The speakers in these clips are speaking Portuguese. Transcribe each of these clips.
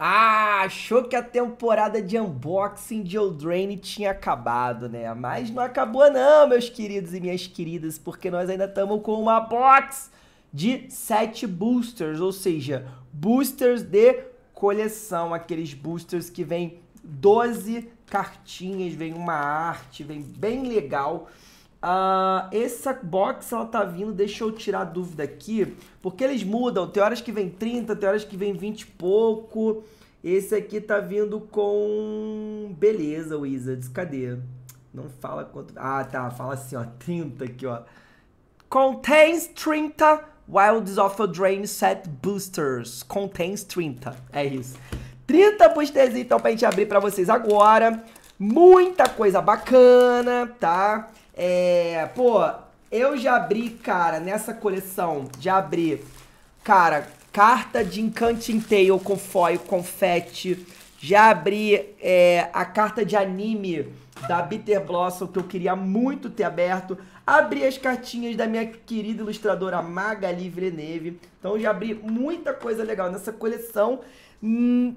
Ah, achou que a temporada de unboxing de Eldraine tinha acabado, né? Mas não acabou não, meus queridos e minhas queridas, porque nós ainda estamos com uma box de 7 boosters, ou seja, boosters de coleção, aqueles boosters que vem 12 cartinhas, vem uma arte, vem bem legal. Uh, essa box ela tá vindo, deixa eu tirar a dúvida aqui, porque eles mudam, tem horas que vem 30, tem horas que vem 20 e pouco. Esse aqui tá vindo com. Beleza, Wizards, cadê? Não fala quanto. Ah, tá, fala assim, ó, 30 aqui, ó. Contains 30 Wilds of a Drain Set Boosters. Contains 30. É isso. 30 boosters, então, pra gente abrir pra vocês agora. Muita coisa bacana, tá? É, pô, eu já abri, cara, nessa coleção, já abri, cara, carta de Encanting Tail com foil, confete. Já abri é, a carta de anime da Bitter Blossom, que eu queria muito ter aberto. Abri as cartinhas da minha querida ilustradora Magali Vreneve. Então já abri muita coisa legal nessa coleção. Hum,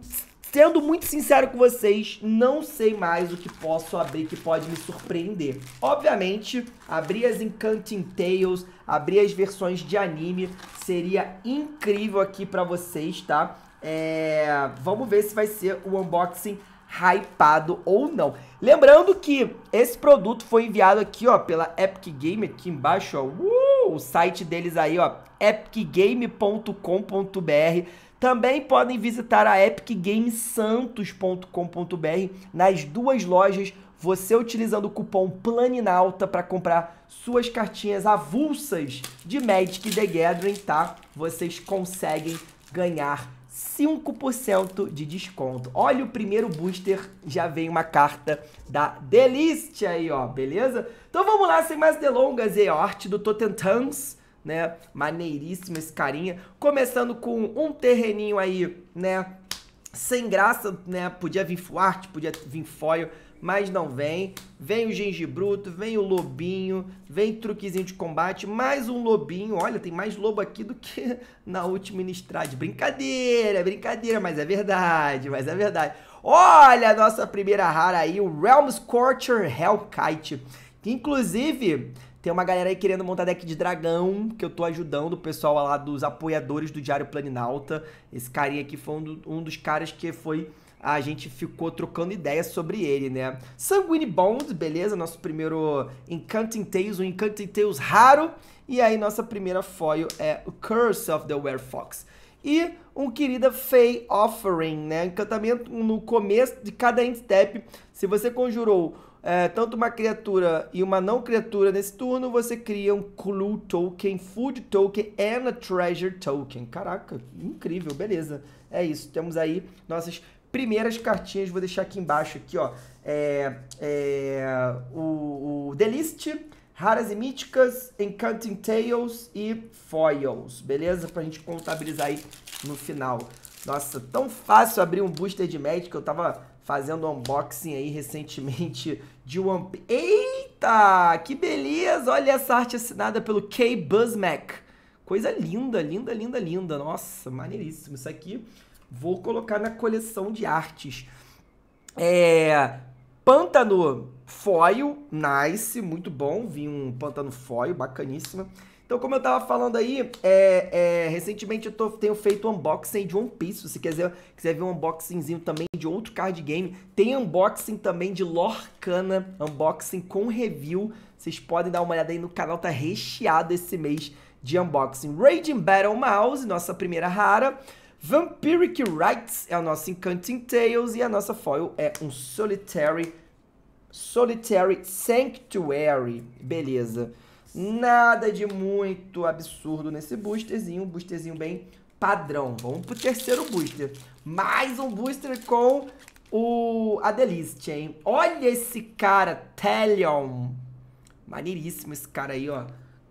Sendo muito sincero com vocês, não sei mais o que posso abrir que pode me surpreender. Obviamente, abrir as Encanting Tales, abrir as versões de anime seria incrível aqui para vocês, tá? É... Vamos ver se vai ser o unboxing hypado ou não. Lembrando que esse produto foi enviado aqui, ó, pela Epic Game, aqui embaixo, ó, uh, o site deles aí, ó, epicgame.com.br. Também podem visitar a epicgamesantos.com.br nas duas lojas, você utilizando o cupom PLANINALTA para comprar suas cartinhas avulsas de Magic the Gathering, tá? Vocês conseguem ganhar 5% de desconto. Olha o primeiro booster, já vem uma carta da Delícia aí, ó, beleza? Então vamos lá, sem mais delongas, e a arte do Totentans né? Maneiríssimo esse carinha. Começando com um terreninho aí, né? Sem graça, né? Podia vir Fuarte, podia vir Foil, mas não vem. Vem o Gengibruto, vem o Lobinho, vem truquezinho de combate, mais um Lobinho. Olha, tem mais lobo aqui do que na última Innistrad. Brincadeira, é brincadeira, mas é verdade, mas é verdade. Olha a nossa primeira rara aí, o Realm Scorcher Hellkite. Que inclusive tem uma galera aí querendo montar deck de dragão, que eu tô ajudando o pessoal lá dos apoiadores do Diário Planinalta. Esse carinha aqui foi um, do, um dos caras que foi. A gente ficou trocando ideias sobre ele, né? Sanguine Bond, beleza? Nosso primeiro Encanting Tales, um Encanting Tales raro. E aí, nossa primeira foil é o Curse of the Werefox. E um querida Fey Offering, né? Encantamento no começo de cada end step. Se você conjurou é, tanto uma criatura e uma não criatura nesse turno, você cria um Clue Token, Food Token and a Treasure Token. Caraca, incrível, beleza. É isso, temos aí nossas primeiras cartinhas, vou deixar aqui embaixo, aqui, ó. É, é, o, o The List, Raras e Míticas, Encanting Tales e Foils, beleza? Pra gente contabilizar aí no final. Nossa, tão fácil abrir um booster de Magic, eu tava fazendo unboxing aí recentemente de One Piece. Eita! Que beleza! Olha essa arte assinada pelo K. Buzzmack. Coisa linda, linda, linda, linda. Nossa, maneiríssimo. Isso aqui vou colocar na coleção de artes. É. Pântano foil, nice, muito bom. Vi um pântano foil, bacaníssima. Então, como eu estava falando aí, é, é, recentemente eu tô, tenho feito unboxing de One Piece. Se quiser, quiser ver um unboxingzinho também de outro card game, tem unboxing também de Lorcana, unboxing com review. Vocês podem dar uma olhada aí no canal, tá recheado esse mês de unboxing. Raging Battle Mouse, nossa primeira rara. Vampiric Rights é o nosso Encanting Tales e a nossa foil é um Solitary, Solitary Sanctuary. Beleza. Nada de muito absurdo nesse boosterzinho, um boosterzinho bem padrão. Vamos pro terceiro booster. Mais um booster com o a delice hein? Olha esse cara, Talion. Maneiríssimo esse cara aí, ó.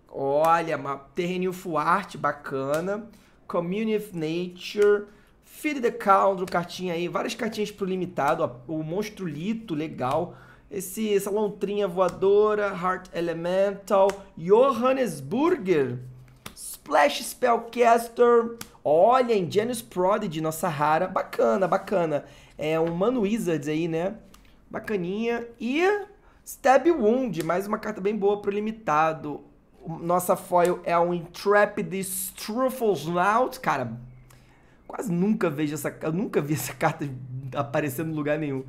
Olha, uma terreninho full art, bacana. Community of Nature. Feed the Caldro, cartinha aí. Várias cartinhas pro limitado, ó. O Monstrulito, legal. Legal esse, essa lontrinha voadora, Heart Elemental, Johannesburger, Splash Spellcaster, olha, Ingenious Prodigy, nossa rara, bacana, bacana. É um Mano Wizards aí, né? Bacaninha. E Stab Wound, mais uma carta bem boa pro limitado. Nossa foil é um Intrepid Struffles Snout, cara, Quase nunca vejo essa. Eu nunca vi essa carta aparecendo em lugar nenhum.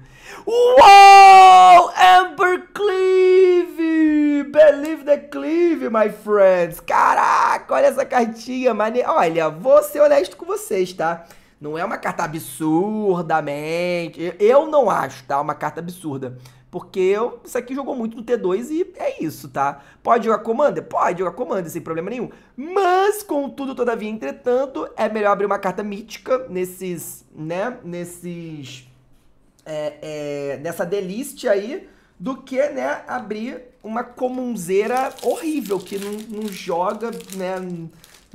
Uou! Amber Cleave! Believe the Cleave, my friends! Caraca, olha essa cartinha, mané. Olha, vou ser honesto com vocês, tá? Não é uma carta absurdamente. Eu não acho, tá? É uma carta absurda. Porque eu, isso aqui jogou muito no T2 e é isso, tá? Pode jogar Commander? Pode jogar Commander, sem problema nenhum. Mas, contudo, todavia, entretanto, é melhor abrir uma carta mítica nesses, né, nesses... É, é, nessa deliste aí, do que, né, abrir uma comunzeira horrível, que não, não joga, né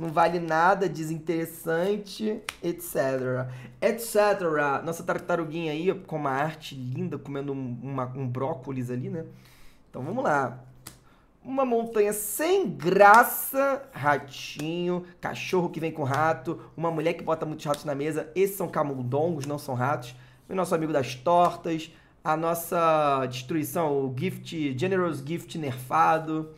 não vale nada, desinteressante, etc. Etc. Nossa tartaruguinha aí, com uma arte linda, comendo um, uma, um brócolis ali, né? Então vamos lá. Uma montanha sem graça, ratinho, cachorro que vem com rato, uma mulher que bota muitos ratos na mesa. Esses são camundongos, não são ratos. O nosso amigo das tortas, a nossa destruição, o Gift, Generous Gift nerfado.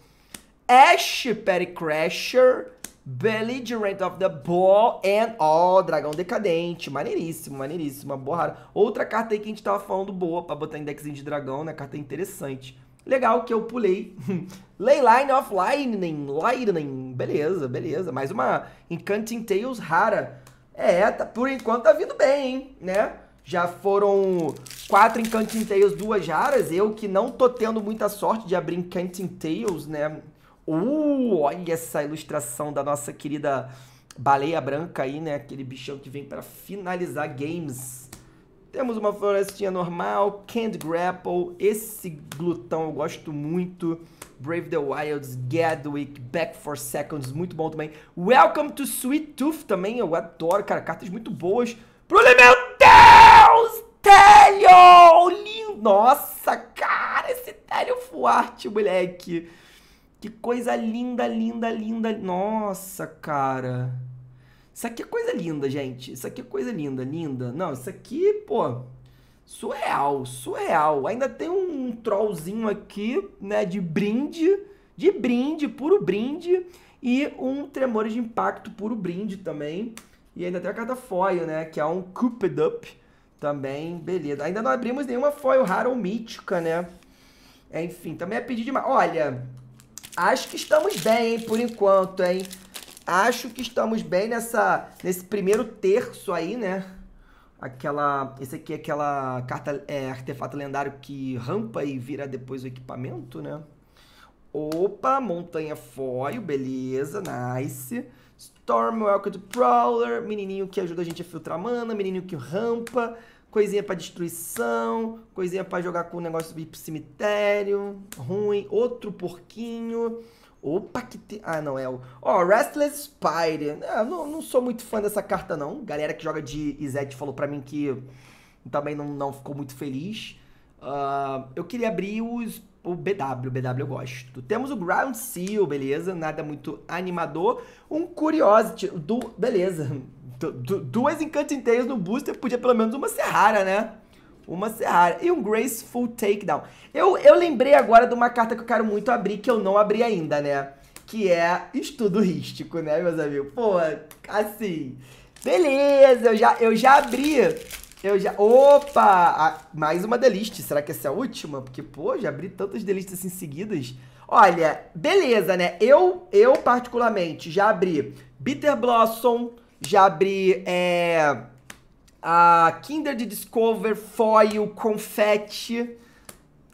Ash Perry Crasher, Belligerent of the Ball and... Ó, oh, Dragão Decadente. Maneiríssimo, maneiríssimo. Uma boa rara. Outra carta aí que a gente tava falando boa pra botar em deckzinho de dragão, né? Carta interessante. Legal que eu pulei. Leyline of Lightning. Lightning. Beleza, beleza. Mais uma Encanting Tales rara. É, tá, por enquanto tá vindo bem, hein? Né? Já foram quatro Encanting Tales, duas raras. Eu que não tô tendo muita sorte de abrir Encanting Tales, né? Uh, olha essa ilustração da nossa querida baleia branca aí, né? Aquele bichão que vem para finalizar games. Temos uma florestinha normal, Candy Grapple, esse glutão eu gosto muito. Brave the Wilds, Gadwick, Back for Seconds, muito bom também. Welcome to Sweet Tooth também, eu adoro, cara, cartas muito boas. Brulho, meu Deus! Telio! Lindo! Nossa, cara, esse Telio Fuarte, moleque. Que coisa linda, linda, linda. Nossa, cara. Isso aqui é coisa linda, gente. Isso aqui é coisa linda, linda. Não, isso aqui, pô, surreal, surreal. Ainda tem um trollzinho aqui, né, de brinde, de brinde, puro brinde. E um tremor de Impacto, puro brinde também. E ainda tem a carta foil, né, que é um Cooped Up também, beleza. Ainda não abrimos nenhuma foil rara ou mítica, né. Enfim, também é pedir demais. Olha, Acho que estamos bem, hein, por enquanto, hein? Acho que estamos bem nessa, nesse primeiro terço aí, né? Aquela. Esse aqui é aquela carta é, artefato lendário que rampa e vira depois o equipamento, né? Opa, montanha foil, beleza, nice. Storm Welcome Prowler, menininho que ajuda a gente a filtrar mana, menininho que rampa coisinha para destruição, coisinha para jogar com o negócio de ir pro cemitério, ruim, outro porquinho. Opa, que tem, Ah, não, é o... Ó, oh, Restless Spider. Ah, não, não sou muito fã dessa carta, não. Galera que joga de Izete falou pra mim que também não, não ficou muito feliz. Uh, eu queria abrir os o BW, BW eu gosto. Temos o Ground Seal, beleza, nada muito animador. Um Curiosity, do, beleza, du, du, duas Encanting no booster, podia pelo menos uma Serrara, né? Uma Serrara e um Graceful Takedown. Eu, eu lembrei agora de uma carta que eu quero muito abrir, que eu não abri ainda, né? Que é Estudo Rístico, né, meus amigos? Pô, assim, beleza, eu já, eu já abri eu já. Opa! mais uma delícia. Será que essa é a última? Porque, pô, já abri tantas delistas assim seguidas. Olha, beleza, né? Eu, eu particularmente, já abri Bitter Blossom, já abri é, a Kinder de Discover, Foil, Confetti,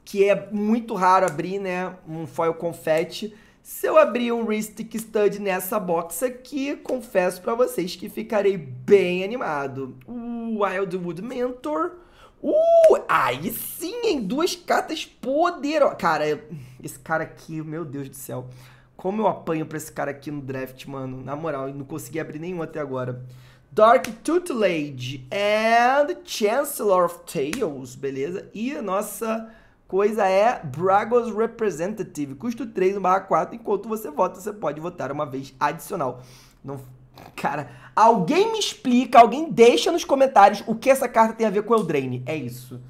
que é muito raro abrir, né? Um Foil Confetti. Se eu abrir um Ristic Stud nessa box aqui, confesso para vocês que ficarei bem animado. Uh! Wildwood Mentor. Uh, aí sim, em duas cartas poderosas. Cara, esse cara aqui, meu Deus do céu. Como eu apanho pra esse cara aqui no draft, mano. Na moral, não consegui abrir nenhum até agora. Dark Tutelage and Chancellor of Tales, beleza? E a nossa coisa é Bragos Representative. Custo 3, 4. Enquanto você vota, você pode votar uma vez adicional. Não, Cara, alguém me explica, alguém deixa nos comentários o que essa carta tem a ver com Eldraine. É isso.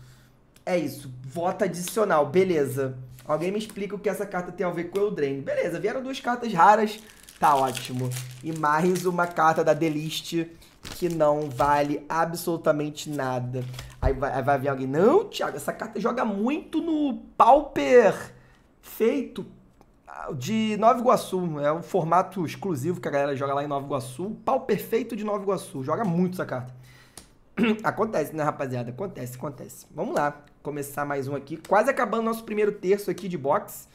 É isso. Vota adicional, beleza. Alguém me explica o que essa carta tem a ver com Eldraine. Beleza, vieram duas cartas raras. Tá ótimo. E mais uma carta da Delist que não vale absolutamente nada. Aí vai, aí vai vir alguém, não, Thiago, essa carta joga muito no Pauper feito de Nova Iguaçu. É um formato exclusivo que a galera joga lá em Nova Iguaçu. Pau perfeito de Nova Iguaçu. Joga muito essa carta. Acontece, né, rapaziada? Acontece, acontece. Vamos lá. Começar mais um aqui. Quase acabando nosso primeiro terço aqui de box.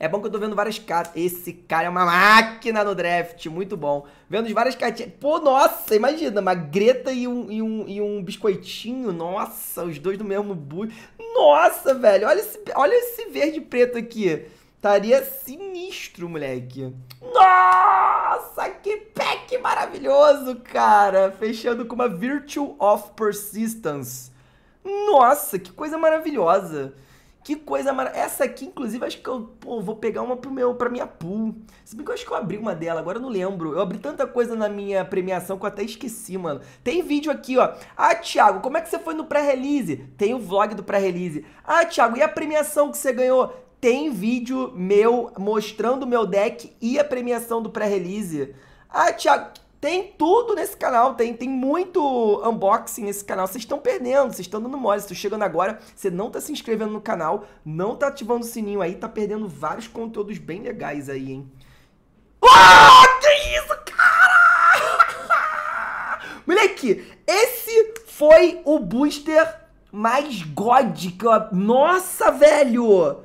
É bom que eu tô vendo várias cartas. Esse cara é uma máquina no draft. Muito bom. Vendo várias cartinhas. Pô, nossa, imagina. Uma greta e um, e um, e um biscoitinho. Nossa, os dois do mesmo bui. Nossa, velho. Olha esse, olha esse verde e preto aqui. Estaria sinistro, moleque. Nossa, que pack maravilhoso, cara. Fechando com uma Virtue of Persistence. Nossa, que coisa maravilhosa. Que coisa maravilhosa. Essa aqui, inclusive, acho que eu pô, vou pegar uma pro meu, pra minha pool. Se bem que eu acho que eu abri uma dela, agora eu não lembro. Eu abri tanta coisa na minha premiação que eu até esqueci, mano. Tem vídeo aqui, ó. Ah, Thiago, como é que você foi no pré-release? Tem o vlog do pré-release. Ah, Thiago, e a premiação que você ganhou? tem vídeo meu mostrando o meu deck e a premiação do pré-release. Ah, Thiago, tem tudo nesse canal, tem, tem muito unboxing nesse canal. Vocês estão perdendo, vocês estão dando mole. Se chegando agora, você não está se inscrevendo no canal, não está ativando o sininho aí, está perdendo vários conteúdos bem legais aí, hein? Ah, que isso, cara! Moleque, esse foi o booster mais god que eu... Nossa, velho!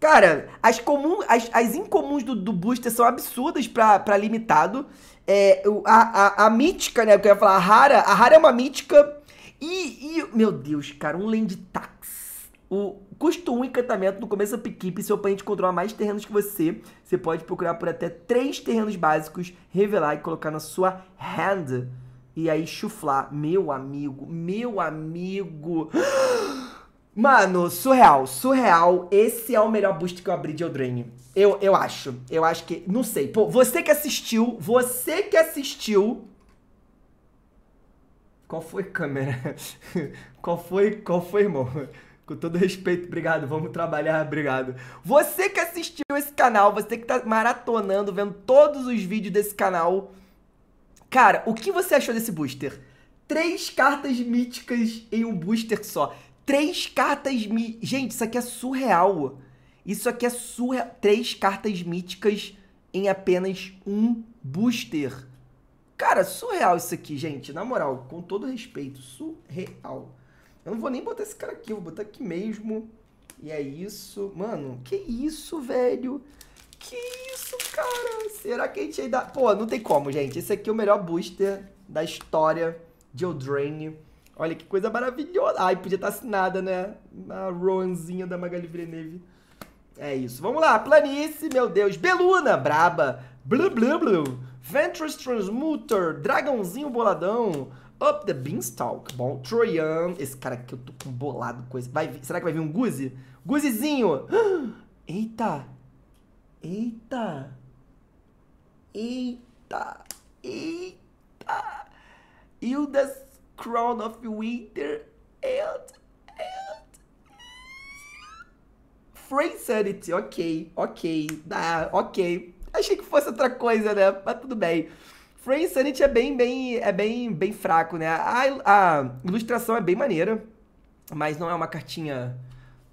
Cara, as, comum, as, as incomuns do, do booster são absurdas pra, limitado. É, a, a, a mítica, né? Porque eu ia falar, a rara, a rara é uma mítica. E, e meu Deus, cara, um land tax. O custo 1 um encantamento no começo da equipe. Seu oponente controla mais terrenos que você. Você pode procurar por até 3 terrenos básicos, revelar e colocar na sua hand. E aí chuflar. Meu amigo, meu amigo. Mano, surreal, surreal. Esse é o melhor boost que eu abri de Eldraine. Eu, eu acho, eu acho que... Não sei. Pô, você que assistiu, você que assistiu... Qual foi, câmera? qual foi, qual foi, irmão? Com todo respeito, obrigado. Vamos trabalhar, obrigado. Você que assistiu esse canal, você que tá maratonando, vendo todos os vídeos desse canal. Cara, o que você achou desse booster? Três cartas míticas em um booster só. Três cartas. míticas. Gente, isso aqui é surreal. Isso aqui é surreal. Três cartas míticas em apenas um booster. Cara, surreal isso aqui, gente. Na moral, com todo respeito, surreal. Eu não vou nem botar esse cara aqui, vou botar aqui mesmo. E é isso. Mano, que isso, velho? Que isso, cara? Será que a gente ainda... Pô, não tem como, gente. Esse aqui é o melhor booster da história de Eldraine. Olha que coisa maravilhosa. Ai, podia estar tá assinada, né? Na Roanzinha da Magali Villeneuve. É isso. Vamos lá. Planície, meu Deus. Beluna, braba. Blu, blu, blu. Ventress Transmuter. Dragãozinho boladão. Up the Beanstalk. Bom, Troian. Esse cara aqui eu tô com bolado coisa. Vai, será que vai vir um Guzi? Guzizinho. Eita. Eita. Eita. Eita. Eita. Crown of Winter and, and... Free Sanity, ok, ok, ah, ok. Achei que fosse outra coisa, né? Mas tudo bem. Free Sanity é bem, bem, é bem, bem fraco, né? A, a ilustração é bem maneira, mas não é uma cartinha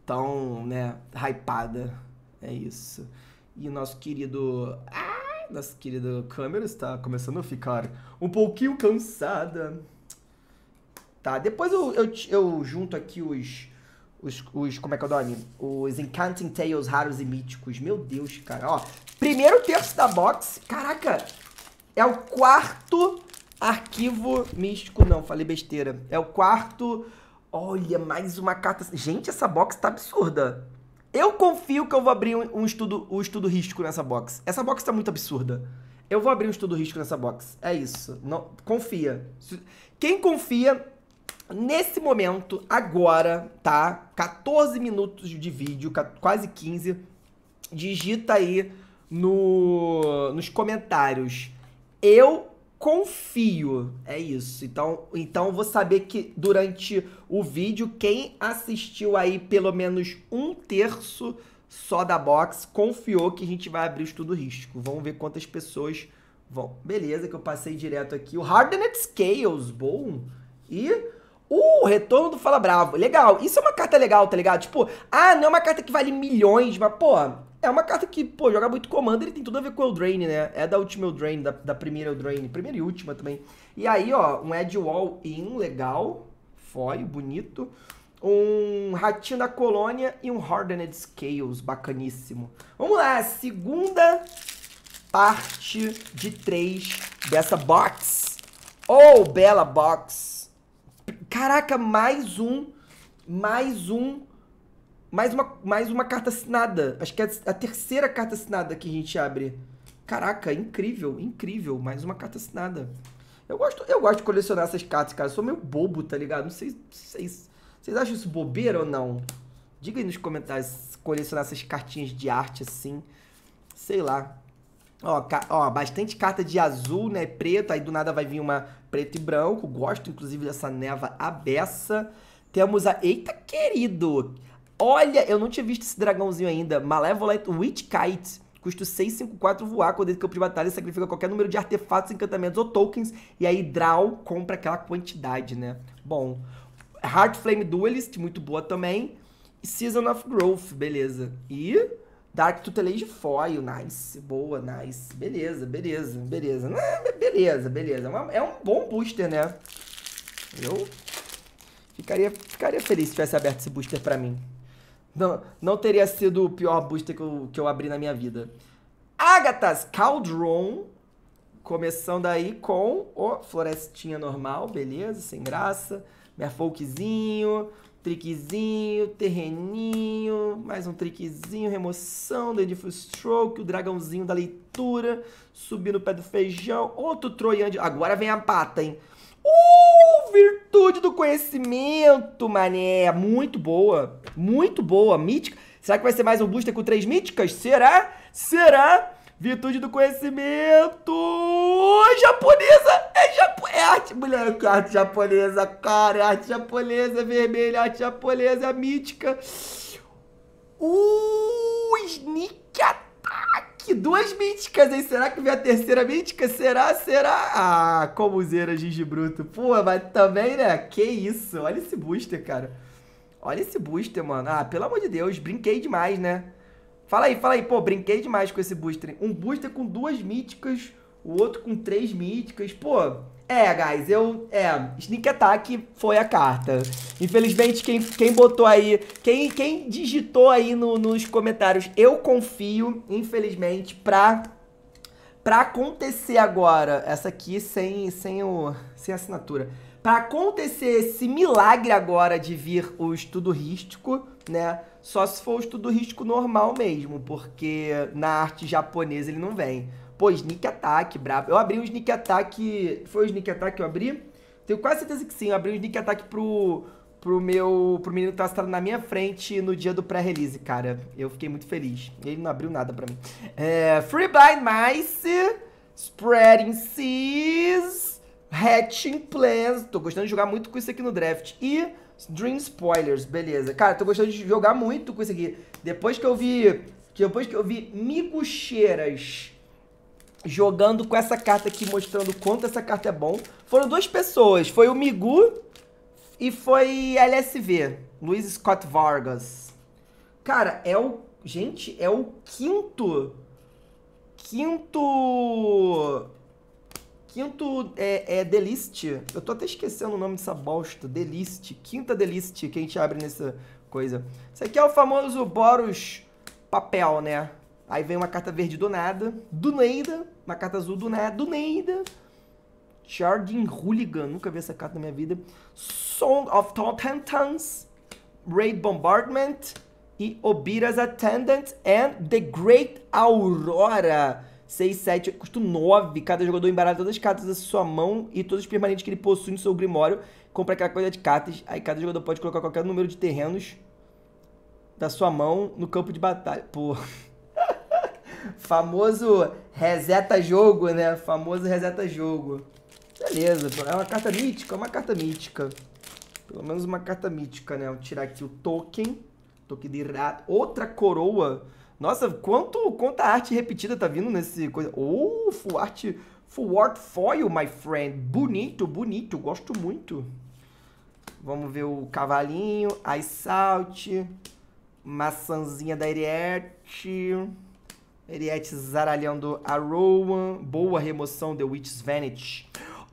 tão, né, hypada. É isso. E o nosso querido... Ah, nosso querido câmera está começando a ficar um pouquinho cansada. Tá? Depois eu, eu, eu junto aqui os, os, os, Como é que é o nome? Os Encanting Tales raros e míticos. Meu Deus, cara. Ó, primeiro terço da box. Caraca! É o quarto arquivo místico. Não, falei besteira. É o quarto. Olha, mais uma carta. Gente, essa box tá absurda. Eu confio que eu vou abrir um, um estudo um estudo risco nessa box. Essa box tá muito absurda. Eu vou abrir um estudo risco nessa box. É isso. Não, confia. Quem confia Nesse momento, agora, tá? 14 minutos de vídeo, quase 15. Digita aí no, nos comentários. Eu confio. É isso. Então, então vou saber que durante o vídeo, quem assistiu aí pelo menos um terço só da box confiou que a gente vai abrir o estudo risco. Vamos ver quantas pessoas vão. Beleza, que eu passei direto aqui. O Hardened Scales, bom. E Uh, retorno do Fala Bravo. Legal. Isso é uma carta legal, tá ligado? Tipo, ah, não é uma carta que vale milhões, mas, pô, é uma carta que, pô, joga muito comando, ele tem tudo a ver com o Eldraine, né? É da última Eldraine, da, da primeira Eldraine, primeira e última também. E aí, ó, um ed Wall in, legal, foi, bonito. Um Ratinho da Colônia e um Hardened Scales, bacaníssimo. Vamos lá, segunda parte de três dessa box. Oh, bela box. Caraca, mais um. Mais um. Mais uma, mais uma carta assinada. Acho que é a terceira carta assinada que a gente abre. Caraca, incrível, incrível. Mais uma carta assinada. Eu gosto, eu gosto de colecionar essas cartas, cara. Eu sou meio bobo, tá ligado? Não sei, se vocês acham isso bobeira ou não? Diga aí nos comentários colecionar essas cartinhas de arte assim. Sei lá. Ó, ó, bastante carta de azul, né? Preto, aí do nada vai vir uma preto e branco. Gosto, inclusive, dessa neva abessa. Temos a... Eita, querido! Olha, eu não tinha visto esse dragãozinho ainda. Malevolent Witch Kite. Custo 654 voar, quando esse campo de batalha sacrifica qualquer número de artefatos, encantamentos ou tokens. E aí Draw compra aquela quantidade, né? Bom. Heart Flame Duelist, muito boa também. Season of Growth, beleza. E Dark Tutelage Foil, nice, boa, nice. Beleza, beleza, beleza. É, é beleza, beleza. É, é um bom booster, né? Eu ficaria, ficaria feliz se tivesse aberto esse booster pra mim. Não, não teria sido o pior booster que eu, que eu abri na minha vida. Agatas Caldron. Começando aí com o Florestinha normal, beleza, sem graça. Merfolkzinho. Triquezinho, terreninho, mais um triquezinho, remoção, dedifo stroke, o dragãozinho da leitura, subir no pé do feijão, outro troiande. Agora vem a pata, hein? Uh, virtude do conhecimento, mané. Muito boa. Muito boa. Mítica. Será que vai ser mais um booster com três míticas? Será? Será? Virtude do conhecimento! Japonesa! É, japo... é arte, mulher, arte japonesa, cara, é arte japonesa, é vermelha, é arte japonesa, é mítica. Uh, sneak attack! Duas míticas, hein? Será que vem a terceira mítica? Será, será? Ah, comuzeira, Gigi Bruto. Pô, mas também, né? Que isso, olha esse booster, cara. Olha esse booster, mano. Ah, pelo amor de Deus, brinquei demais, né? Fala aí, fala aí. Pô, brinquei demais com esse booster. Um booster com duas míticas, o outro com três míticas. Pô, é, guys, eu... É, Sneak Attack foi a carta. Infelizmente, quem, quem botou aí... Quem, quem digitou aí no, nos comentários, eu confio, infelizmente, pra... Pra acontecer agora, essa aqui sem, sem, o, sem assinatura. Para acontecer esse milagre agora de vir o estudo rístico, né? Só se for o estudo rístico normal mesmo, porque na arte japonesa ele não vem. Pô, Sneak Attack, bravo. Eu abri o um Sneak Attack. Foi o Sneak Attack que eu abri? Tenho quase certeza que sim. Eu abri o um Sneak Attack pro, pro meu. pro menino que tava sentado na minha frente no dia do pré-release, cara. Eu fiquei muito feliz. Ele não abriu nada pra mim. É, Free Blind Mice. Spreading Seas. Hatching Plans. Tô gostando de jogar muito com isso aqui no draft. E Dream Spoilers, beleza. Cara, tô gostando de jogar muito com isso aqui. Depois que eu vi. Depois que eu vi Migucheiras jogando com essa carta aqui, mostrando quanto essa carta é bom. Foram duas pessoas. Foi o Migu e foi LSV. Luiz Scott Vargas. Cara, é o. Gente, é o quinto. Quinto quinto é, é Eu tô até esquecendo o nome dessa bosta. Delist. Quinta Delist que a gente abre nessa coisa. Isso aqui é o famoso Boros papel, né? Aí vem uma carta verde do nada. Do Neida. Uma carta azul do nada. Do Neida. Charging Hooligan. Nunca vi essa carta na minha vida. Song of Totentans. Raid Bombardment. E Obira's Attendant. And The Great Aurora. 6, 7, custo 9. Cada jogador embaralha todas as cartas da sua mão e todos os permanentes que ele possui no seu grimório. Compra aquela coisa de cartas. Aí cada jogador pode colocar qualquer número de terrenos da sua mão no campo de batalha. Pô. Famoso reseta jogo, né? Famoso reseta jogo. Beleza, é uma carta mítica, é uma carta mítica. Pelo menos uma carta mítica, né? Vou tirar aqui o token. Token de rato. Outra coroa. Nossa, quanto, quanta arte repetida tá vindo nesse coisa. Oh, full art, full art foil, my friend. Bonito, bonito, gosto muito. Vamos ver o cavalinho, ice salt, maçãzinha da Eriette. Eriette zaralhando a Rowan. Boa remoção, The Witch's Vanity.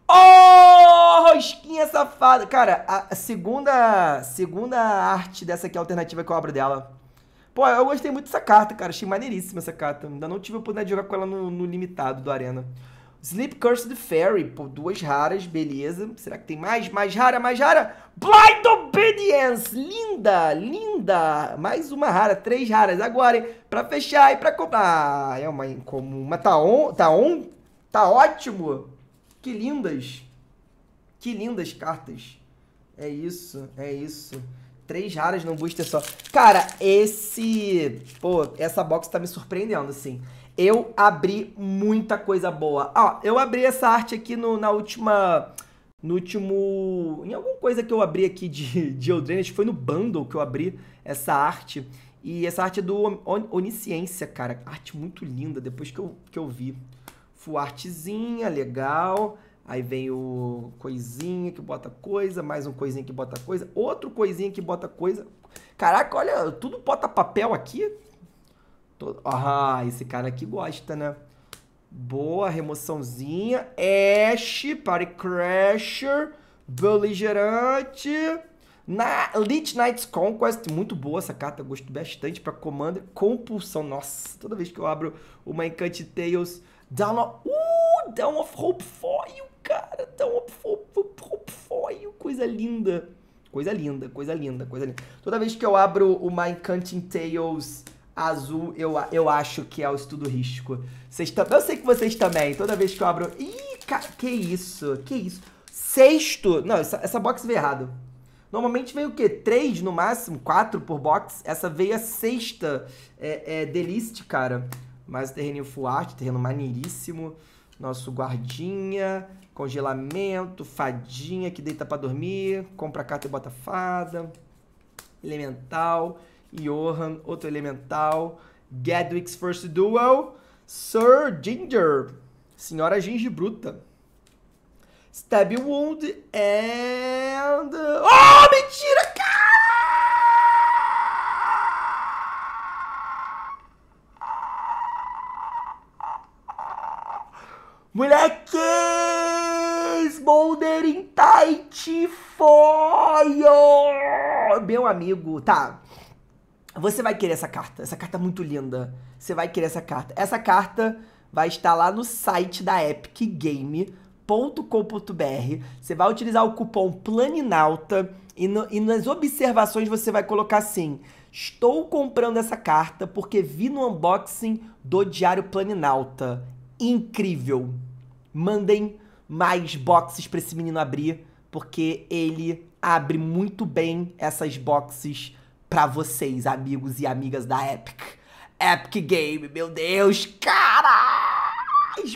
Oh, rosquinha safada. Cara, a segunda, segunda arte dessa aqui é alternativa que é a obra dela. Pô, eu gostei muito dessa carta, cara. Achei maneiríssima essa carta. Ainda não tive a oportunidade de jogar com ela no, no limitado do Arena. Sleep Cursed Fairy, pô, duas raras, beleza. Será que tem mais? Mais rara, mais rara? Blind Obedience, linda, linda. Mais uma rara, três raras agora, hein? Pra fechar e pra comprar. Ah, é uma incomum, mas tá on, tá on? Tá ótimo. Que lindas. Que lindas cartas. É isso, é isso. Três raras num booster só. Cara, esse. Pô, essa box tá me surpreendendo, assim. Eu abri muita coisa boa. Ó, eu abri essa arte aqui no, na última. No último. Em alguma coisa que eu abri aqui de, de Eldrenage, foi no bundle que eu abri essa arte. E essa arte é do on, Onisciência, cara. Arte muito linda, depois que eu, que eu vi. Fuartezinha, legal. Aí vem o coisinha que bota coisa, mais um coisinha que bota coisa, outro coisinha que bota coisa. Caraca, olha, tudo bota papel aqui. Ah, esse cara aqui gosta, né? Boa, remoçãozinha. Ash, Party Crasher, Beligerante. Na Elite Knights Conquest, muito boa essa carta, gosto bastante para Commander. Compulsão, nossa, toda vez que eu abro uma Encant Tales, Down of, uh, Down of Hope for You, cara, tão fofo, coisa linda. Coisa linda, coisa linda, coisa linda. Toda vez que eu abro o My Canting Tales azul, eu, eu acho que é o estudo risco. Vocês também, tá, eu sei que vocês também, toda vez que eu abro... Ih, cara, que isso, que isso. Sexto, não, essa, essa box veio errado. Normalmente veio o quê? Três no máximo, quatro por box. Essa veio a sexta é, é, cara. mais o terreno full art, terreno maneiríssimo. Nosso guardinha congelamento, fadinha que deita para dormir, compra carta e bota fada, elemental, Johan, outro elemental, Gadwick's First Duel, Sir Ginger, Senhora Bruta, Stab Wound and... Oh, mentira, cara! Moleque! Smoldering Titanfall! Meu amigo, tá. Você vai querer essa carta. Essa carta é muito linda. Você vai querer essa carta. Essa carta vai estar lá no site da Epic Game com.br Você vai utilizar o cupom Planinauta e, no, e, nas observações você vai colocar assim: Estou comprando essa carta porque vi no unboxing do Diário Planinauta. Incrível! Mandem mais boxes para esse menino abrir, porque ele abre muito bem essas boxes para vocês, amigos e amigas da Epic. Epic Game, meu Deus, cara!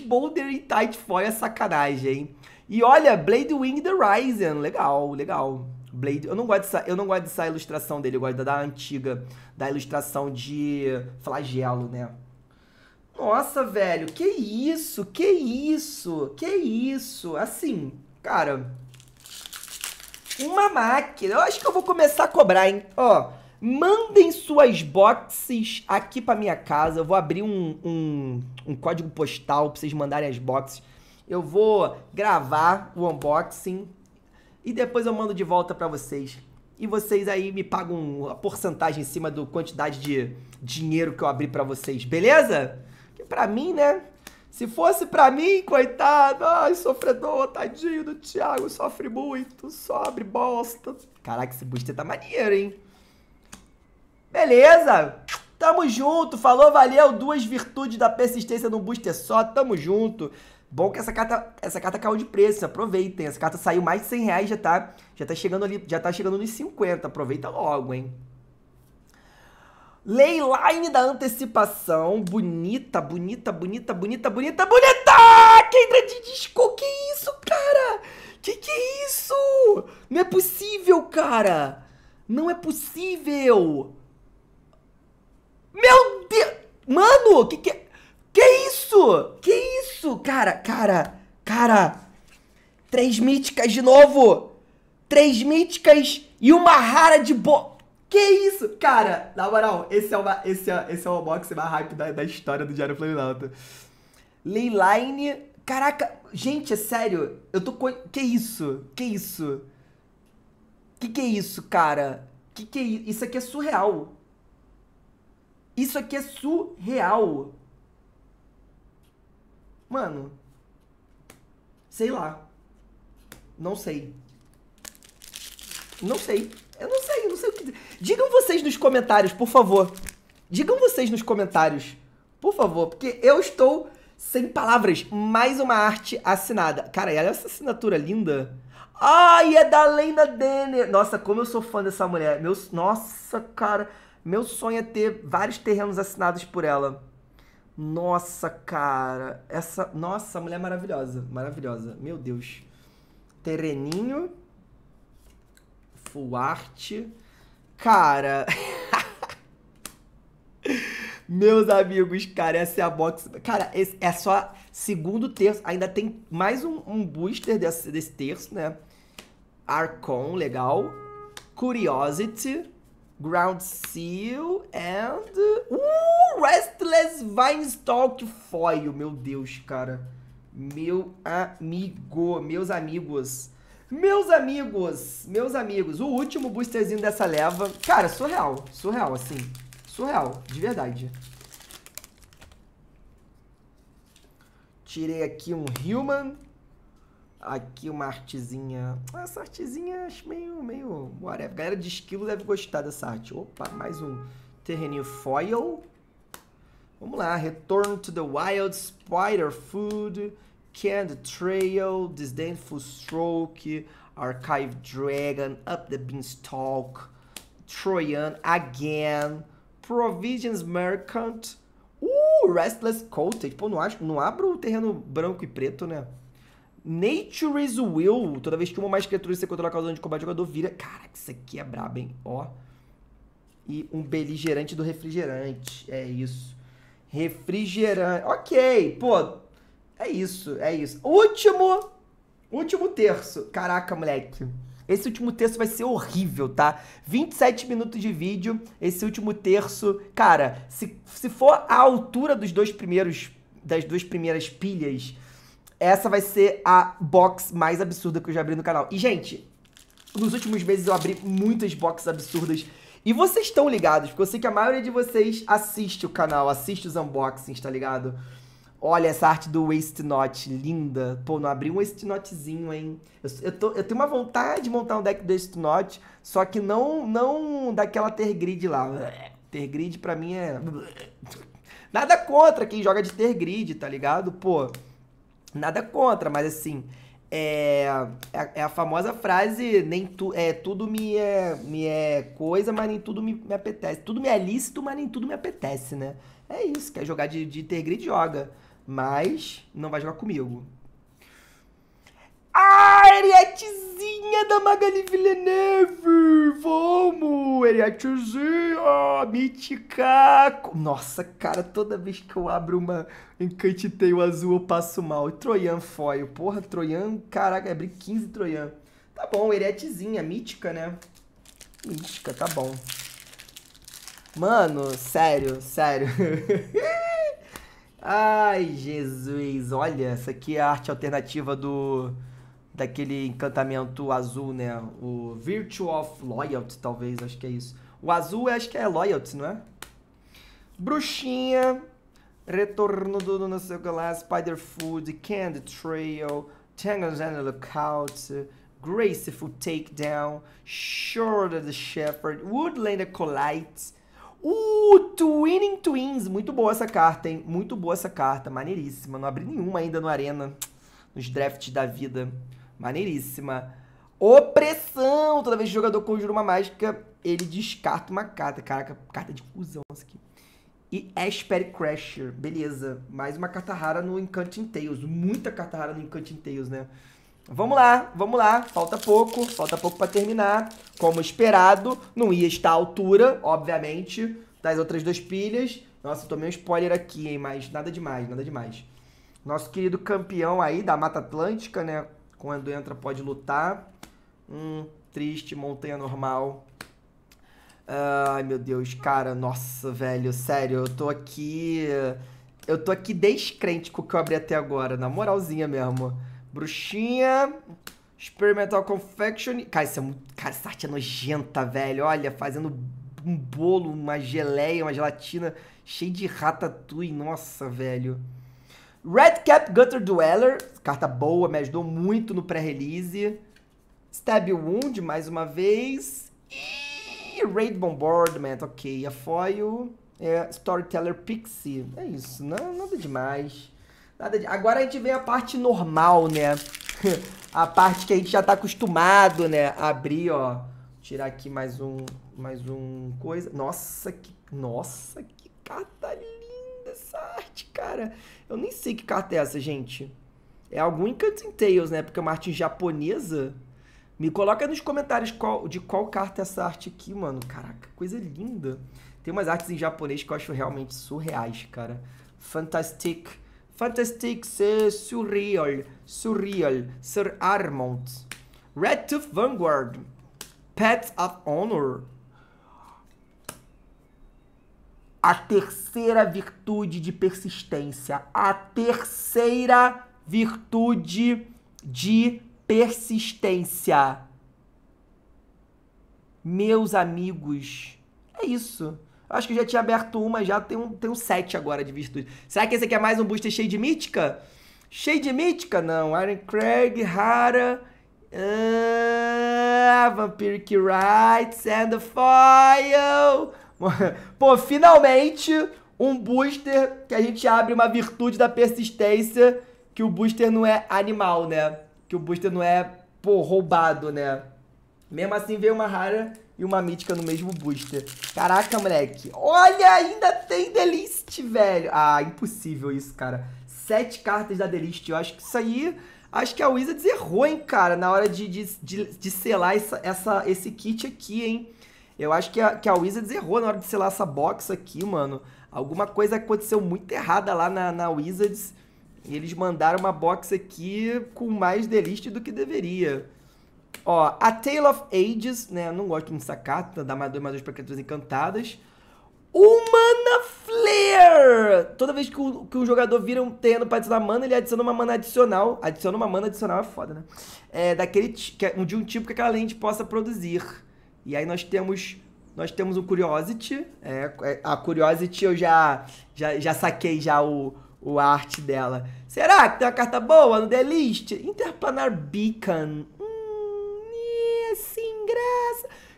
Boulder e Titanfall é sacanagem, hein? E olha, Blade Wing The Rising, legal, legal. Blade, eu não gosto dessa, eu não gosto dessa ilustração dele, eu gosto da, da antiga, da ilustração de flagelo, né? Nossa, velho, que isso, que isso, que isso. Assim, cara, uma máquina. Eu acho que eu vou começar a cobrar, hein? Ó, mandem suas boxes aqui pra minha casa. Eu vou abrir um, um, um código postal pra vocês mandarem as boxes. Eu vou gravar o unboxing e depois eu mando de volta para vocês. E vocês aí me pagam a porcentagem em cima da quantidade de dinheiro que eu abri para vocês, beleza? para mim, né? Se fosse para mim, coitado, ai, sofredor, tadinho do Thiago, sofre muito, sobe bosta. Caraca, esse booster tá maneiro, hein? Beleza! Tamo junto, falou, valeu, duas virtudes da persistência num booster só, tamo junto. Bom que essa carta, essa carta caiu de preço, aproveitem. Essa carta saiu mais de 100 reais, já tá, já tá chegando ali, já tá chegando nos 50, aproveita logo, hein? Leyline da antecipação. Bonita, bonita, bonita, bonita, bonita, bonita! Kendra de disco, que isso, cara? Que que é isso? Não é possível, cara! Não é possível! Meu Deus! Mano, que que é, Que é isso? Que é isso? Cara, cara, cara! Três míticas de novo! Três míticas e uma rara de bo... Que isso? Cara, na moral, esse é, uma, esse é, esse é o unboxing mais hype da, da história do Diário Planalto. Leyline. Caraca, gente, é sério. Eu tô com. Que isso? Que isso? Que que é isso, cara? Que que é isso? Isso aqui é surreal. Isso aqui é surreal. Mano. Sei lá. Não sei. Não sei. Eu não sei, eu não sei Digam vocês nos comentários, por favor. Digam vocês nos comentários, por favor, porque eu estou sem palavras. Mais uma arte assinada. Cara, e olha essa assinatura linda. Ai, é da Lenda Denner. Nossa, como eu sou fã dessa mulher. Meu, nossa, cara. Meu sonho é ter vários terrenos assinados por ela. Nossa, cara. Essa. Nossa, mulher maravilhosa. Maravilhosa. Meu Deus. Terreninho. Full art. Cara. Meus amigos, cara, essa é a box. Cara, é só segundo terço. Ainda tem mais um, um booster desse, desse terço, né? Archon, legal. Curiosity. Ground Seal and... Uh, Restless Vinestalk Foil. Meu Deus, cara. Meu amigo, meus amigos. Meus amigos, meus amigos, o último boosterzinho dessa leva. Cara, surreal, surreal, assim. Surreal, de verdade. Tirei aqui um Human. Aqui uma artezinha. Essa artezinha acho meio, meio... Whatever. Galera de esquilo deve gostar dessa arte. Opa, mais um terreninho foil. Vamos lá. Return to the Wild Spider Food. Canned é Trail, Disdainful Stroke, Archive Dragon, Up the Beanstalk, Trojan Again, Provisions Merchant, uh, Restless Cottage. Pô, não, acho, não abro o terreno branco e preto, né? Nature's Will. Toda vez que uma ou mais criaturas você controla causando de combate, o jogador vira. Caraca, isso aqui é brabo, hein? Ó. E um beligerante do refrigerante. É isso. Refrigerante. Ok, pô. É isso, é isso. Último, último terço. Caraca, moleque. Esse último terço vai ser horrível, tá? 27 minutos de vídeo, esse último terço. Cara, se, se for a altura dos dois primeiros. Das duas primeiras pilhas, essa vai ser a box mais absurda que eu já abri no canal. E, gente, nos últimos meses eu abri muitas boxes absurdas. E vocês estão ligados, porque eu sei que a maioria de vocês assiste o canal, assiste os unboxings, tá ligado? Olha essa arte do Waste Not, linda. Pô, não abri um Waste Notzinho, hein? Eu, eu, tô, eu tenho uma vontade de montar um deck do Waste Not, só que não, não daquela Tergrid lá. Tergrid pra mim é. Nada contra quem joga de Tergrid, tá ligado? Pô, nada contra, mas assim. É, é, é, a, famosa frase: nem tu, é, tudo me é, me é coisa, mas nem tudo me, me apetece. Tudo me é lícito, mas nem tudo me apetece, né? É isso. Quer jogar de, de ter grid, joga mas não vai jogar comigo. Ah, Erietezinha da Magali Villeneuve! Vamos, Erietezinha! Mítica! Nossa, cara, toda vez que eu abro uma encante teio azul eu passo mal. Troian foil. Porra, Troian, caraca, abri 15 Troian. Tá bom, Erietezinha, mítica, né? Mítica, tá bom. Mano, sério, sério. ah. Ai, Jesus, olha, essa aqui é a arte alternativa do daquele encantamento azul, né? O Virtue of Loyalty, talvez, acho que é isso. O azul acho que é Loyalty, não é? Bruxinha, Retorno do não sei o Spider Food, Candy Trail, tangles and Lookout, Graceful Takedown, Short the Shepherd, Woodland Acolyte, Uh, Twinning Twins. Muito boa essa carta, hein? Muito boa essa carta. Maneiríssima. Não abri nenhuma ainda no Arena. Nos drafts da vida. Maneiríssima. Opressão! Toda vez que o jogador conjura uma mágica, ele descarta uma carta. Caraca, carta de fusão essa aqui. E Asper Crasher. Beleza. Mais uma carta rara no Encanting Tales. Muita carta rara no Encanting Tales, né? Vamos lá, vamos lá. Falta pouco, falta pouco para terminar. Como esperado, não ia estar à altura, obviamente, das outras duas pilhas. Nossa, tomei um spoiler aqui, hein? Mas nada demais, nada demais. Nosso querido campeão aí da Mata Atlântica, né? Quando entra pode lutar. Hum, triste, montanha normal. Ai, meu Deus, cara, nossa, velho, sério, eu tô aqui... Eu tô aqui descrente com o que eu abri até agora, na moralzinha mesmo. Bruxinha. Experimental Confection. Cara, isso é muito... Cara, essa arte é nojenta, velho. Olha, fazendo um bolo, uma geleia, uma gelatina cheia de ratatouille. Nossa, velho. Red Cap Gutter Dweller. Carta boa, me ajudou muito no pré-release. Stab Wound, mais uma vez. E Raid Bombardment. Ok, a foil. É, Storyteller Pixie. É isso, não, nada demais. Nada de... Agora a gente vem a parte normal, né? a parte que a gente já tá acostumado, né? Abrir, ó. Tirar aqui mais um, mais um coisa. Nossa, que, nossa, que carta linda essa arte, cara. Eu nem sei que carta é essa, gente. É algum Encanting Tales, né? Porque é uma arte japonesa. Me coloca nos comentários qual, de qual carta é essa arte aqui, mano. Caraca, coisa linda. Tem umas artes em japonês que eu acho realmente surreais, cara. Fantastic. Fantastic, surreal, surreal, Sir Armand. Red Tooth Vanguard, Pets of Honor. A terceira virtude de persistência. A terceira virtude de persistência. Meus amigos, é isso. Acho que já tinha aberto uma, já tem um, tem um sete agora de virtude. Será que esse aqui é mais um booster cheio de mítica? Cheio de mítica? Não. Iron Craig, Hara, uh, ah, Vampiric Rights and the Foil. Pô, finalmente um booster que a gente abre uma virtude da persistência, que o booster não é animal, né? Que o booster não é, pô, roubado, né? Mesmo assim veio uma rara e uma mítica no mesmo booster. Caraca, moleque. Olha, ainda tem Delist, velho. Ah, impossível isso, cara. Sete cartas da Delist. Eu acho que isso aí... Acho que a Wizards errou, hein, cara, na hora de, de, de, de selar essa, essa, esse kit aqui, hein. Eu acho que a, que a Wizards errou na hora de selar essa box aqui, mano. Alguma coisa aconteceu muito errada lá na, na Wizards. E eles mandaram uma box aqui com mais delist do que deveria. Ó, A Tale of Ages, né? Eu não gosto muito dessa carta, dá mais dois, mais dois pra criaturas encantadas. Humana Flare! Toda vez que o, que o jogador vira um terreno pra adicionar mana, ele adiciona uma mana adicional. Adiciona uma mana adicional é foda, né? É, daquele, é de um tipo que aquela lente possa produzir. E aí nós temos nós temos o Curiosity. É, é, a Curiosity eu já, já, já saquei já o, o arte dela. Será que tem uma carta boa no The List? Interplanar Beacon.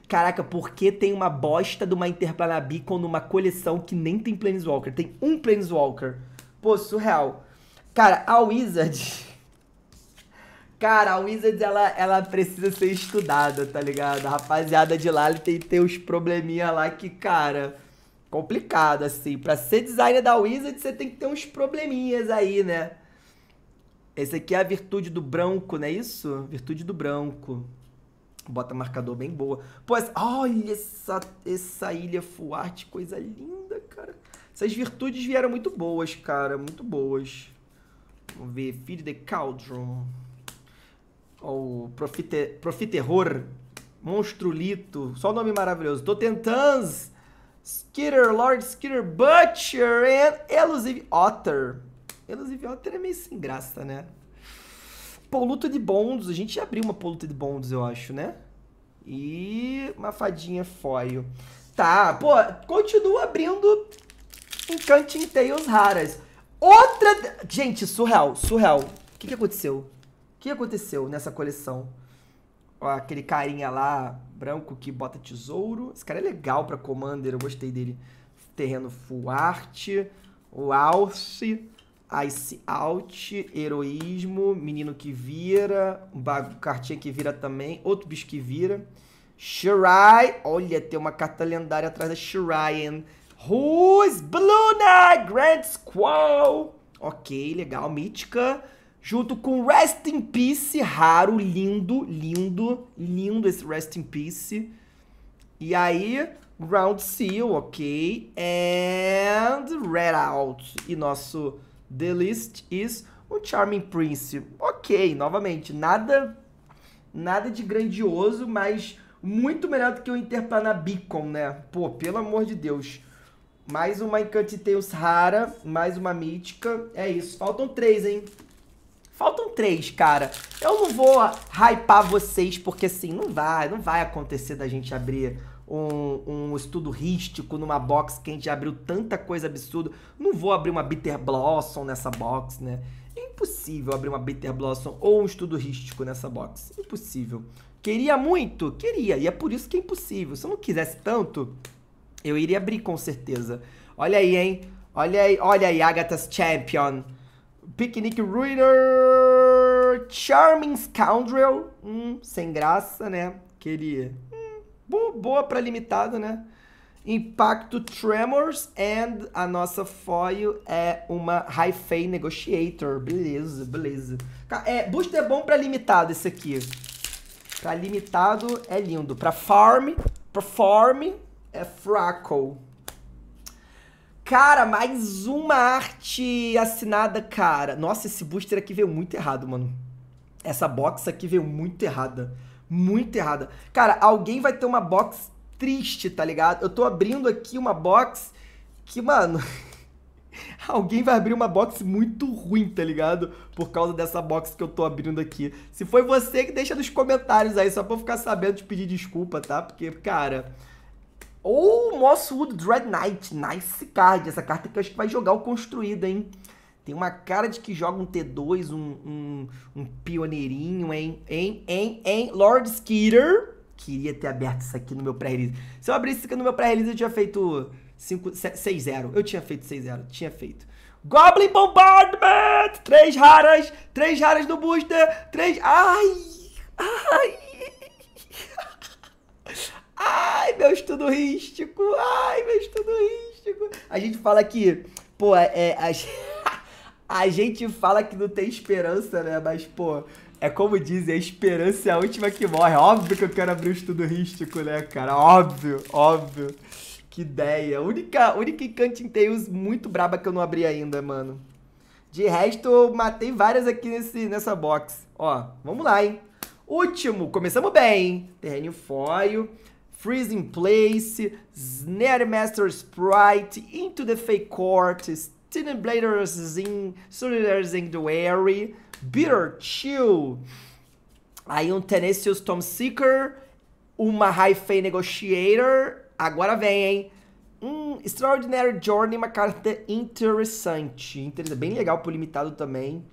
Caraca, por que tem uma bosta de uma Interplanar Beacon numa coleção que nem tem Planeswalker? Tem um Planeswalker. Pô, surreal. Cara, a Wizard... Cara, a Wizard, ela, ela precisa ser estudada, tá ligado? A rapaziada de lá tem que ter uns probleminha lá que, cara, complicado, assim. Pra ser designer da Wizard, você tem que ter uns probleminhas aí, né? Esse aqui é a virtude do branco, não é isso? Virtude do branco bota marcador bem boa. pois olha essa, essa ilha Fuarte, coisa linda, cara. Essas virtudes vieram muito boas, cara, muito boas. Vamos ver, Feed the Cauldron. Ó, o Profite, Profiterror, Monstrulito, só o nome maravilhoso. Totentans, Skitter, Lord Skitter, Butcher and Elusive Otter. Elusive Otter é meio sem graça, né? Poluta de bondos, a gente já abriu uma poluta de bondos, eu acho, né? E uma fadinha foil. Tá, pô, continua abrindo Encanting Tales raras. Outra... Gente, surreal, surreal. O que, que aconteceu? O que aconteceu nessa coleção? Ó, aquele carinha lá, branco, que bota tesouro. Esse cara é legal pra Commander, eu gostei dele. Terreno full art, o Alce, Ice Out, Heroísmo, Menino que Vira, Cartinha que Vira também, Outro Bicho que Vira, Shirai, olha, tem uma carta lendária atrás da Shiraian, Who's Bluna, Grand Squall, ok, legal, mítica, junto com Rest in Peace, raro, lindo, lindo, lindo esse Rest in Peace, e aí, Ground Seal, ok, and Red Out, e nosso The List is o Charming Prince. Ok, novamente, nada nada de grandioso, mas muito melhor do que o Interplanar Beacon, né? Pô, pelo amor de Deus. Mais uma Tales rara, mais uma mítica. É isso, faltam três, hein? Faltam três, cara. Eu não vou hypar vocês, porque assim, não vai, não vai acontecer da gente abrir um, um estudo rístico numa box que a gente já abriu tanta coisa absurda. Não vou abrir uma Bitter Blossom nessa box, né? É impossível abrir uma Bitter Blossom ou um estudo rístico nessa box. Impossível. Queria muito? Queria. E é por isso que é impossível. Se eu não quisesse tanto, eu iria abrir com certeza. Olha aí, hein? Olha aí, olha aí, Agatha's Champion. Picnic Ruiner. Charming Scoundrel. Hum, sem graça, né? Queria boa para limitado, né? Impacto Tremors and a nossa foil é uma high fi Negotiator. Beleza, beleza. É, boost é bom para limitado esse aqui. Para limitado é lindo. Para farm, para farm é fraco. Cara, mais uma arte assinada, cara. Nossa, esse booster aqui veio muito errado, mano. Essa box aqui veio muito errada muito errada. Cara, alguém vai ter uma box triste, tá ligado? Eu tô abrindo aqui uma box que, mano. Alguém vai abrir uma box muito ruim, tá ligado? Por causa dessa box que eu tô abrindo aqui. Se foi você, que deixa nos comentários aí, só pra eu ficar sabendo de pedir desculpa, tá? Porque, cara. Ou oh, o Mosswood Dread Knight, nice card. Essa carta que eu acho que vai jogar o construído, hein? Tem uma cara de que joga um T2, um, um, um pioneirinho, hein? Hein? Hein? Hein? Lord Skeeter. Queria ter aberto isso aqui no meu pré-release. Se eu abrisse isso aqui no meu pré-release, eu tinha feito 6-0. Eu tinha feito 6-0. Tinha feito. Goblin Bombardment! Três raras! Três raras no booster! Três... Ai! Ai! Ai, meu estudo rístico! Ai, meu estudo rístico! A gente fala que, pô, é, é a gente a gente fala que não tem esperança, né? Mas, pô, é como dizem, a esperança é a última que morre. Óbvio que eu quero abrir um estudo rístico, né, cara? Óbvio, óbvio. Que ideia. Única, única Encanting Tales muito braba que eu não abri ainda, mano. De resto, eu matei várias aqui nesse, nessa box. Ó, vamos lá, hein? Último, começamos bem, hein? Terreno Foil, Freezing Place, Snare Master Sprite, Into the Fake Court, Bladers in Solidars zing the Wary, Bitter Chill, aí um Tenacious Tom Seeker, uma Hyphen Negotiator, agora vem, hein? Um Extraordinary Journey, uma carta interessante, interessante, bem legal por limitado também.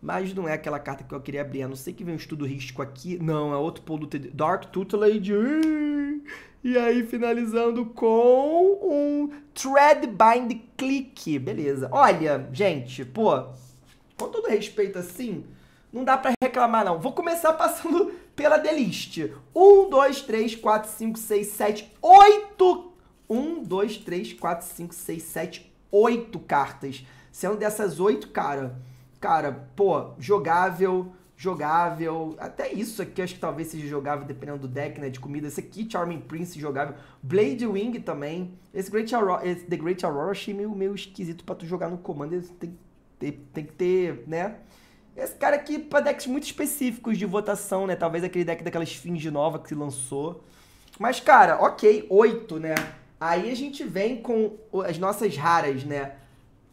Mas não é aquela carta que eu queria abrir. A não ser que vem um estudo rístico aqui. Não, é outro polo do Dark Tutelage. E aí, finalizando com um thread bind click. Beleza. Olha, gente, pô, com todo respeito assim, não dá para reclamar, não. Vou começar passando pela delist. 1, 2, 3, 4, 5, 6, 7, 8. 1, 2, 3, 4, 5, 6, 7, 8 cartas. Sendo é dessas 8, cara, cara, pô, jogável, jogável. Até isso aqui acho que talvez seja jogável, dependendo do deck, né? De comida. Esse aqui, Charming Prince, jogável. Blade Wing também. Esse, Great Aurora, esse The Great Aurora achei meio, meio esquisito para tu jogar no Commander. Tem, tem, tem que ter, né? Esse cara aqui pra decks muito específicos de votação, né? Talvez aquele deck daquela Esfinge nova que se lançou. Mas, cara, ok, 8, né? Aí a gente vem com as nossas raras, né?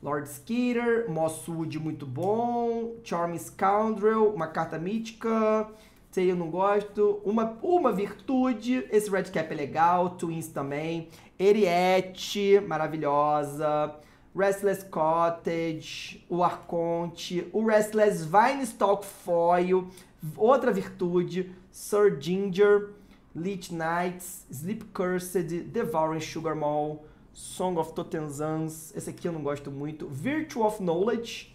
Lord Skeeter, Moss Wood, muito bom. Charming Scoundrel, uma carta mítica. Sei, eu não gosto. Uma, uma virtude. Esse Red Cap é legal. Twins também. Eriette, maravilhosa. Restless Cottage, o Arconte, o Restless Vine Stalk Foil, outra virtude, Sir Ginger, Lich Knights, Sleep Cursed, Devouring Sugar Mall, Song of Totenzans, esse aqui eu não gosto muito. Virtue of Knowledge,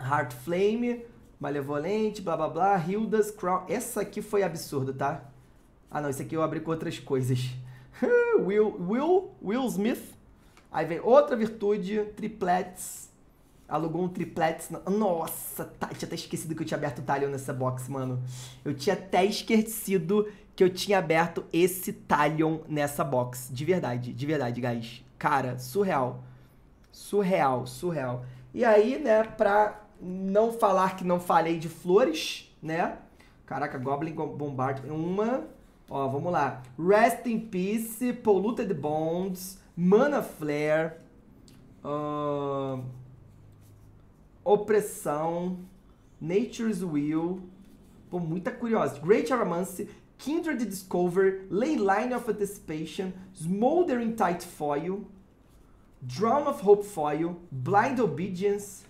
Heart Flame, Malevolente, blá blá blá, Hilda's Crown. Essa aqui foi absurdo, tá? Ah não, esse aqui eu abri com outras coisas. Will, Will, Will Smith. Aí vem outra virtude, triplets, alugou um triplex. Nossa, tá, tinha até esquecido que eu tinha aberto o talho nessa box, mano. Eu tinha até esquecido que eu tinha aberto esse Talion nessa box. De verdade, de verdade, guys. Cara, surreal. Surreal, surreal. E aí, né, pra não falar que não falei de flores, né? Caraca, Goblin Bombard. Uma. Ó, vamos lá. Rest in Peace, Polluted Bonds, Mana Flare. Uh... Opressão, Nature's Will. Pô, muita curiosa. Great Romance, Kindred Discover, Leyline of Anticipation, Smoldering Tight Foil, drum of Hope Foil, Blind Obedience,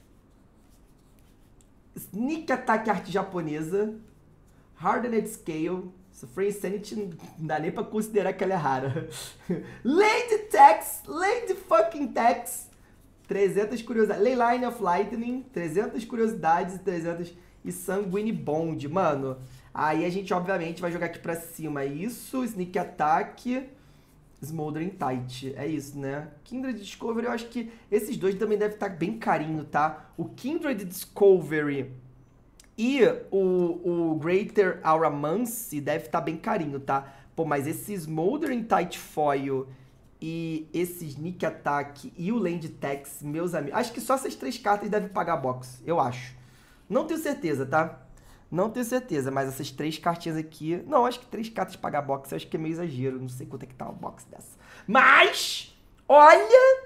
Sneak Attack Arte Japonesa, Hardened Scale, Suffering Insanity não dá nem pra considerar que ela é rara. Lady Tex, Lady fucking Tex, 300 curiosidades. Leyline of Lightning, 300 curiosidades e 300 e Sanguine Bond, mano. Aí a gente, obviamente, vai jogar aqui pra cima. Isso, Sneak Attack, Smoldering Tight. É isso, né? Kindred Discovery, eu acho que esses dois também devem estar tá bem carinho, tá? O Kindred Discovery e o, o Greater Mance devem estar tá bem carinho, tá? Pô, mas esse Smoldering Tight Foil e esses Sneak Attack e o Land Tax, meus amigos. Acho que só essas três cartas devem pagar box, eu acho. Não tenho certeza, tá? Não tenho certeza, mas essas três cartinhas aqui... Não, acho que três cartas pagar box, acho que é meio exagero. Não sei quanto é que tá o box dessa. Mas, olha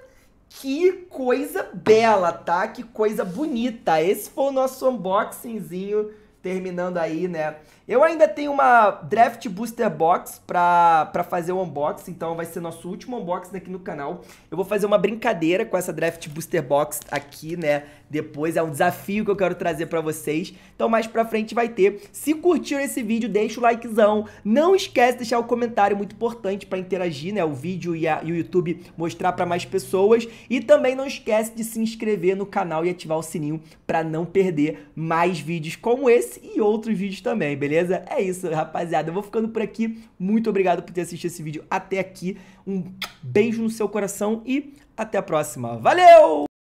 que coisa bela, tá? Que coisa bonita. Esse foi o nosso unboxingzinho, terminando aí, né? Eu ainda tenho uma Draft Booster Box pra, pra fazer o unboxing, então vai ser nosso último unboxing aqui no canal. Eu vou fazer uma brincadeira com essa Draft Booster Box aqui, né? Depois é um desafio que eu quero trazer pra vocês. Então mais pra frente vai ter. Se curtiram esse vídeo, deixa o likezão. Não esquece de deixar o um comentário, muito importante pra interagir, né? O vídeo e, a, e o YouTube mostrar pra mais pessoas. E também não esquece de se inscrever no canal e ativar o sininho pra não perder mais vídeos como esse e outros vídeos também, beleza? beleza? É isso, rapaziada. Eu vou ficando por aqui. Muito obrigado por ter assistido esse vídeo até aqui. Um beijo no seu coração e até a próxima. Valeu!